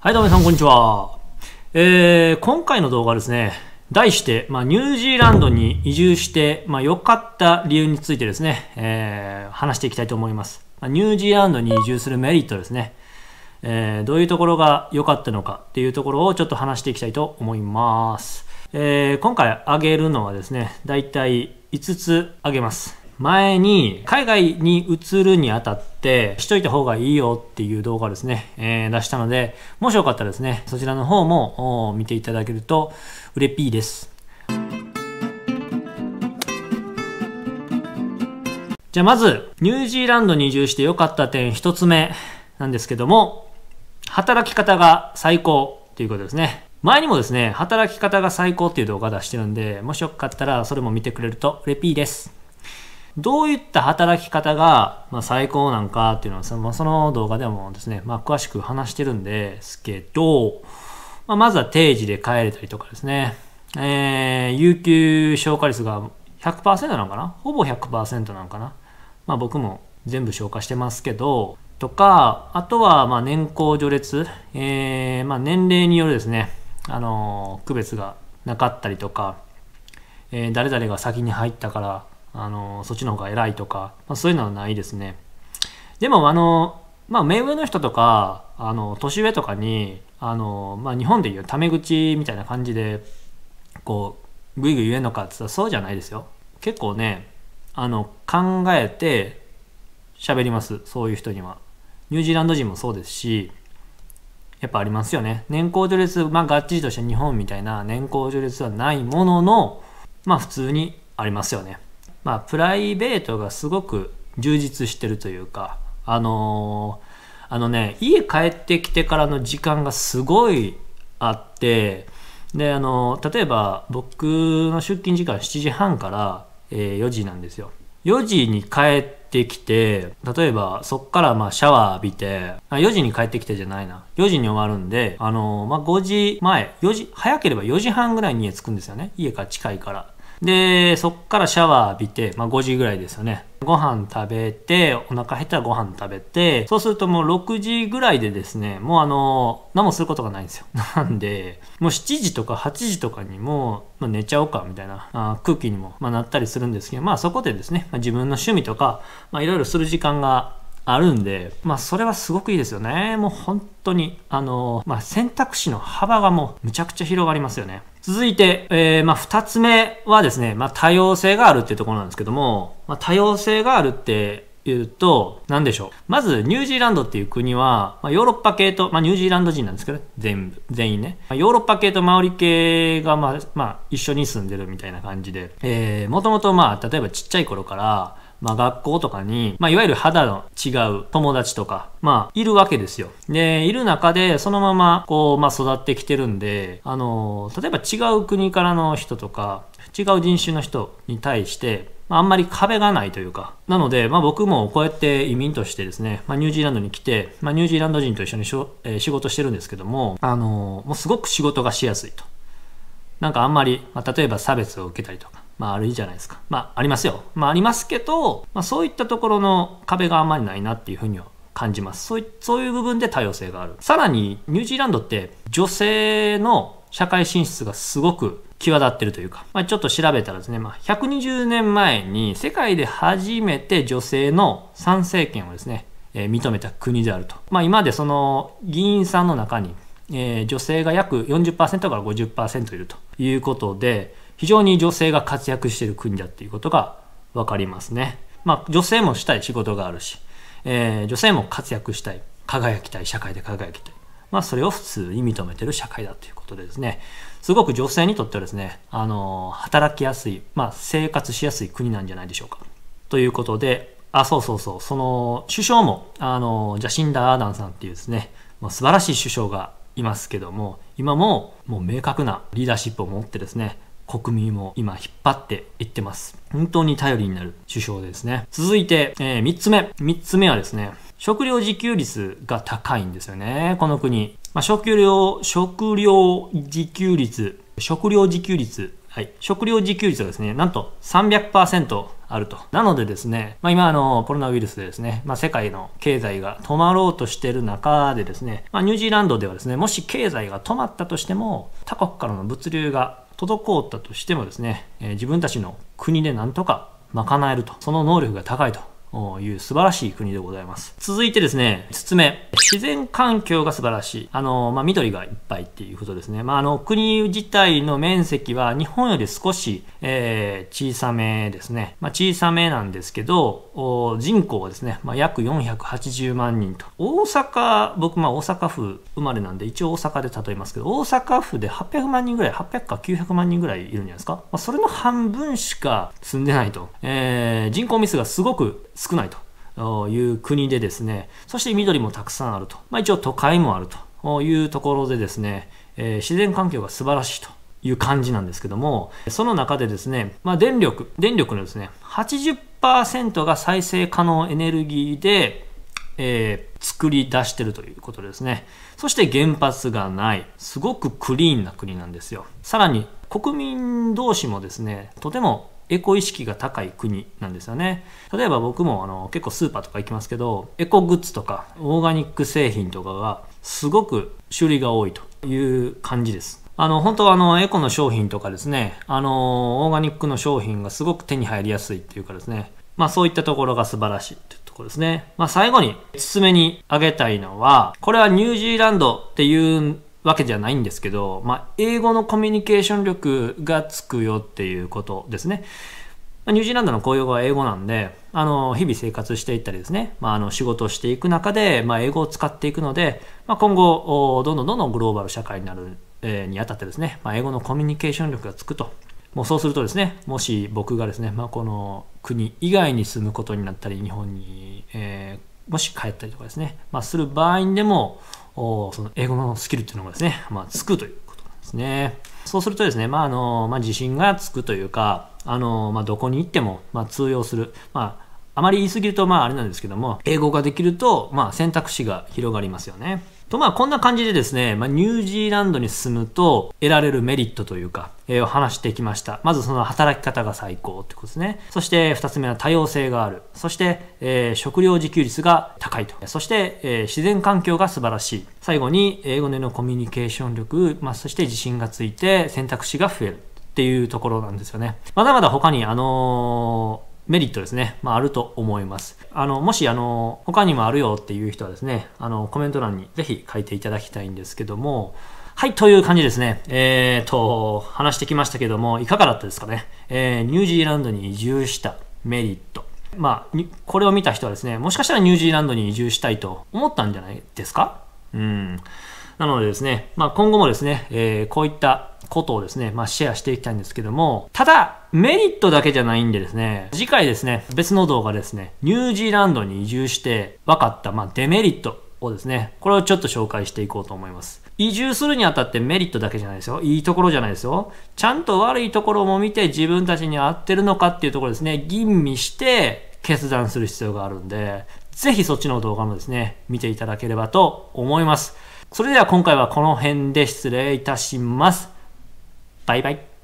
はい、どうも皆さん、こんにちは。えー、今回の動画ですね、題して、まあ、ニュージーランドに移住して、まあ、良かった理由についてですね、えー、話していきたいと思います。まあ、ニュージーランドに移住するメリットですね、えー、どういうところが良かったのかっていうところをちょっと話していきたいと思います。えー、今回挙げるのはですね、だいたい5つ挙げます。前に海外に移るにあたってしといた方がいいよっていう動画ですね、えー、出したので、もしよかったらですね、そちらの方も見ていただけると嬉しいです。じゃあまず、ニュージーランドに移住して良かった点一つ目なんですけども、働き方が最高っていうことですね。前にもですね、働き方が最高っていう動画出してるんで、もしよかったらそれも見てくれると嬉しいです。どういった働き方が、まあ、最高なんかっていうのはその、まあ、その動画でもですね、まあ、詳しく話してるんですけど、まあ、まずは定時で帰れたりとかですね、えー、有給消化率が100%なのかなほぼ100%なのかなまあ僕も全部消化してますけど、とか、あとは、まあ、年功序列、えー、まあ、年齢によるですね、あのー、区別がなかったりとか、えー、誰々が先に入ったから、あのそっちの方が偉いとか、まあ、そういうのはないですね。でもあの、まあ、目上の人とかあの年上とかにあの、まあ、日本でいうタメ口みたいな感じでこうグイグイ言えんのかって言ったらそうじゃないですよ。結構ねあの考えて喋りますそういう人には。ニュージーランド人もそうですしやっぱありますよね。年功序列、まあ、がっちりとした日本みたいな年功序列はないものの、まあ、普通にありますよね。まあ、プライベートがすごく充実してるというか、あのー、あのね、家帰ってきてからの時間がすごいあって、で、あのー、例えば僕の出勤時間7時半から、えー、4時なんですよ。4時に帰ってきて、例えばそっからまあシャワー浴びて、あ4時に帰ってきてじゃないな。4時に終わるんで、あのー、まあ、5時前、4時、早ければ4時半ぐらいに家着くんですよね。家が近いから。で、そっからシャワー浴びて、まあ5時ぐらいですよね。ご飯食べて、お腹減ったらご飯食べて、そうするともう6時ぐらいでですね、もうあの、何もすることがないんですよ。なんで、もう7時とか8時とかにも、まあ、寝ちゃおうかみたいなあ空気にも、まあ、なったりするんですけど、まあそこでですね、まあ、自分の趣味とか、まあいろいろする時間があるんで、まあ、それはすごくいいですよね。もう本当に、あの、まあ、選択肢の幅がもうむちゃくちゃ広がりますよね。続いて、えー、まあ、二つ目はですね、まあ、多様性があるっていうところなんですけども、まあ、多様性があるって、言うと、何でしょう。まず、ニュージーランドっていう国は、まあ、ヨーロッパ系と、まあ、ニュージーランド人なんですけど、全部、全員ね。まあ、ヨーロッパ系とマオリ系が、まあ、まあ、一緒に住んでるみたいな感じで、えー、もともとまあ、例えばちっちゃい頃から、まあ、学校とかに、まあ、いわゆる肌の違う友達とか、まあ、いるわけですよ。で、いる中で、そのまま、こう、まあ、育ってきてるんで、あの、例えば違う国からの人とか、違う人種の人に対して、あんまり壁がないというか。なので、まあ僕もこうやって移民としてですね、まあニュージーランドに来て、まあニュージーランド人と一緒にしょ、えー、仕事してるんですけども、あの、もうすごく仕事がしやすいと。なんかあんまり、まあ例えば差別を受けたりとか、まあ、あるじゃないですか。まあ、ありますよ。まあ、ありますけど、まあ、そういったところの壁があんまりないなっていうふうには感じます。そういそういう部分で多様性がある。さらに、ニュージーランドって女性の社会進出がすごく際立ってるというか、まあ、ちょっと調べたらですね、まあ、120年前に世界で初めて女性の参政権をですね、えー、認めた国であると。まあ、今でその議員さんの中に、えー、女性が約40%から50%いるということで、非常に女性が活躍している国だっていうことが分かりますね。まあ、女性もしたい仕事があるし、えー、女性も活躍したい、輝きたい、社会で輝きたい。まあ、それを普通に認めてる社会だということでですね、すごく女性にとってはですね、あの、働きやすい、まあ、生活しやすい国なんじゃないでしょうか。ということで、あ、そうそうそう、その、首相も、あの、ジャシンダー・アーダンさんっていうですね、まあ、素晴らしい首相がいますけども、今も、もう明確なリーダーシップを持ってですね、国民を今引っ張っていってます。本当に頼りになる首相ですね。続いて、えー、三つ目。三つ目はですね、食料自給率が高いんですよね、この国。まあ、食料、食料自給率、食料自給率、はい、食料自給率はですね、なんと300%あると。なのでですね、まあ、今あのコロナウイルスでですね、まあ、世界の経済が止まろうとしている中でですね、まニュージーランドではですね、もし経済が止まったとしても、他国からの物流が滞ったとしてもですね、え自分たちの国でなんとか賄えると、その能力が高いという素晴らしい国でございます。続いてですね、五つ目。自然環境が素晴らしい。あの、まあ、緑がいっぱいっていうことですね。まあ、あの、国自体の面積は日本より少し、えー、小さめですね。まあ、小さめなんですけど、人口はですね、まあ、約480万人と。大阪、僕、ま大阪府生まれなんで、一応大阪で例えますけど、大阪府で800万人ぐらい、800か900万人ぐらいいるんじゃないですか。まあ、それの半分しか住んでないと。えー、人口ミスがすごく少ないという国でですね、そして緑もたくさんあると。まあ、一応都会もあるというところでですね、えー、自然環境が素晴らしいという感じなんですけども、その中でですね、まあ、電力、電力のですね、80%が再生可能エネルギーで、えー、作り出してるということですね。そして原発がない、すごくクリーンな国なんですよ。さらに、国民同士もですね、とてもエコ意識が高い国なんですよね。例えば僕もあの結構スーパーとか行きますけど、エコグッズとかオーガニック製品とかがすごく種類が多いという感じです。あの、本当はあの、エコの商品とかですね、あの、オーガニックの商品がすごく手に入りやすいっていうかですね、まあそういったところが素晴らしいというところですね。まあ最後に、5つ目に挙げたいのは、これはニュージーランドっていうわけじゃないんですけど、まあ、英語のコミュニケーション力がつくよっていうことですね。ニュージーランドの公用語は英語なんで、あの、日々生活していったりですね、まあ、あの、仕事をしていく中で、まあ、英語を使っていくので、まあ、今後、どんどんどんどんグローバル社会になる、えー、にあたってですね、まあ、英語のコミュニケーション力がつくと。もうそうするとですね、もし僕がですね、まあ、この国以外に住むことになったり、日本に、えー、もし帰ったりとかですね、まあ、する場合にでも、おその英語のスキルっていうのがですね、まあ、つくということなんですね。そうするとですね、まああのまあ、自信がつくというか、あのまあ、どこに行っても、まあ、通用する、まあ、あまり言い過ぎるとまああれなんですけども英語ができると、まあ、選択肢が広がりますよね。と、まあこんな感じでですね、まあ、ニュージーランドに進むと得られるメリットというか、えー、話してきました。まずその働き方が最高ってことですね。そして2つ目は多様性がある。そして、えー、食料自給率が高いと。そして、えー、自然環境が素晴らしい。最後に英語でのコミュニケーション力、まあ、そして自信がついて選択肢が増える。っていうところなんですよね。まだまだ他に、あのーメリットですね、まあ、あると思います。あの、もし、あの、他にもあるよっていう人はですね、あの、コメント欄にぜひ書いていただきたいんですけども、はい、という感じですね。えーと、話してきましたけども、いかがだったですかね。えー、ニュージーランドに移住したメリット。まあ、これを見た人はですね、もしかしたらニュージーランドに移住したいと思ったんじゃないですかうん。なのでですね、まあ、今後もですね、えー、こういったことをですね、まあ、シェアしていきたいんですけども、ただ、メリットだけじゃないんでですね、次回ですね、別の動画ですね、ニュージーランドに移住して分かった、まあ、デメリットをですね、これをちょっと紹介していこうと思います。移住するにあたってメリットだけじゃないですよ。いいところじゃないですよ。ちゃんと悪いところも見て自分たちに合ってるのかっていうところですね、吟味して決断する必要があるんで、ぜひそっちの動画もですね、見ていただければと思います。それでは今回はこの辺で失礼いたします。バイバイ。